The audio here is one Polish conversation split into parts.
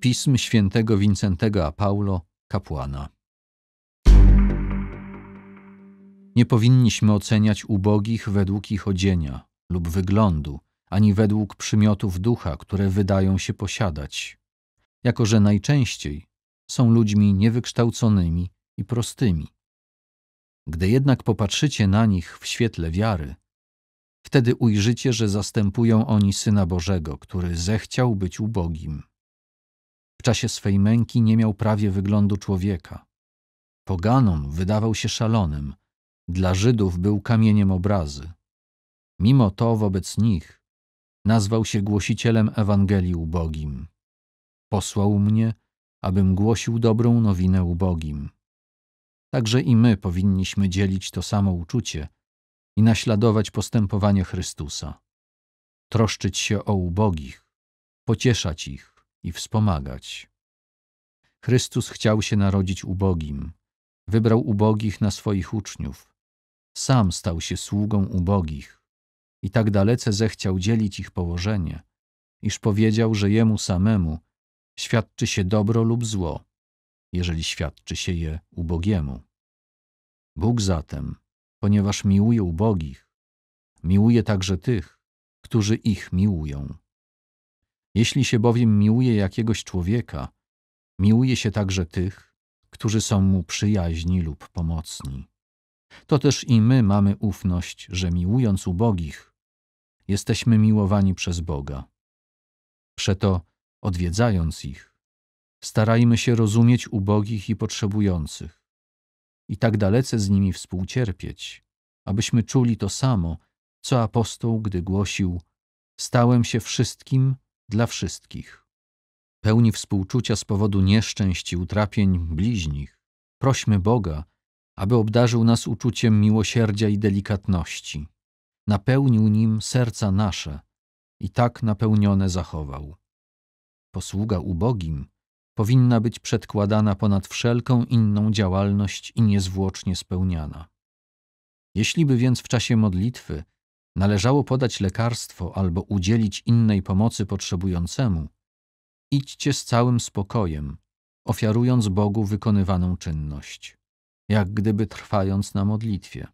pism świętego Wincentego a Paulo, kapłana. Nie powinniśmy oceniać ubogich według ich odzienia lub wyglądu, ani według przymiotów ducha, które wydają się posiadać, jako że najczęściej są ludźmi niewykształconymi i prostymi. Gdy jednak popatrzycie na nich w świetle wiary, wtedy ujrzycie, że zastępują oni Syna Bożego, który zechciał być ubogim czasie swej męki nie miał prawie wyglądu człowieka. Poganom wydawał się szalonym, dla Żydów był kamieniem obrazy. Mimo to wobec nich nazwał się głosicielem Ewangelii ubogim. Posłał mnie, abym głosił dobrą nowinę ubogim. Także i my powinniśmy dzielić to samo uczucie i naśladować postępowanie Chrystusa. Troszczyć się o ubogich, pocieszać ich, i wspomagać. Chrystus chciał się narodzić ubogim. Wybrał ubogich na swoich uczniów. Sam stał się sługą ubogich i tak dalece zechciał dzielić ich położenie, iż powiedział, że jemu samemu świadczy się dobro lub zło, jeżeli świadczy się je ubogiemu. Bóg zatem, ponieważ miłuje ubogich, miłuje także tych, którzy ich miłują. Jeśli się bowiem miłuje jakiegoś człowieka, miłuje się także tych, którzy są mu przyjaźni lub pomocni. To też i my mamy ufność, że miłując ubogich, jesteśmy miłowani przez Boga. Przeto, odwiedzając ich, starajmy się rozumieć ubogich i potrzebujących i tak dalece z nimi współcierpieć, abyśmy czuli to samo, co apostoł, gdy głosił: Stałem się wszystkim, dla wszystkich. Pełni współczucia z powodu nieszczęść i utrapień bliźnich, prośmy Boga, aby obdarzył nas uczuciem miłosierdzia i delikatności, napełnił nim serca nasze i tak napełnione zachował. Posługa ubogim powinna być przedkładana ponad wszelką inną działalność i niezwłocznie spełniana. Jeśliby więc w czasie modlitwy należało podać lekarstwo albo udzielić innej pomocy potrzebującemu, idźcie z całym spokojem, ofiarując Bogu wykonywaną czynność, jak gdyby trwając na modlitwie.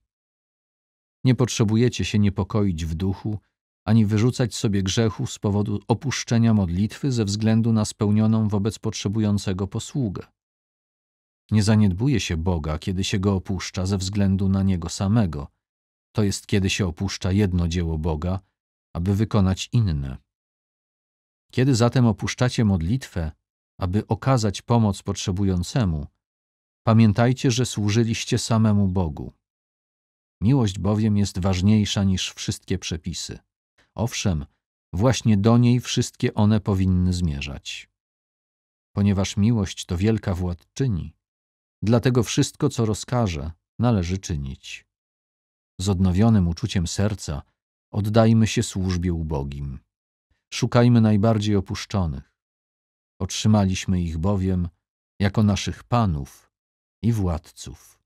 Nie potrzebujecie się niepokoić w duchu, ani wyrzucać sobie grzechu z powodu opuszczenia modlitwy ze względu na spełnioną wobec potrzebującego posługę. Nie zaniedbuje się Boga, kiedy się go opuszcza ze względu na niego samego, to jest kiedy się opuszcza jedno dzieło Boga, aby wykonać inne. Kiedy zatem opuszczacie modlitwę, aby okazać pomoc potrzebującemu, pamiętajcie, że służyliście samemu Bogu. Miłość bowiem jest ważniejsza niż wszystkie przepisy. Owszem, właśnie do niej wszystkie one powinny zmierzać. Ponieważ miłość to wielka władczyni, dlatego wszystko, co rozkaże, należy czynić z odnowionym uczuciem serca oddajmy się służbie ubogim. Szukajmy najbardziej opuszczonych. Otrzymaliśmy ich bowiem jako naszych panów i władców.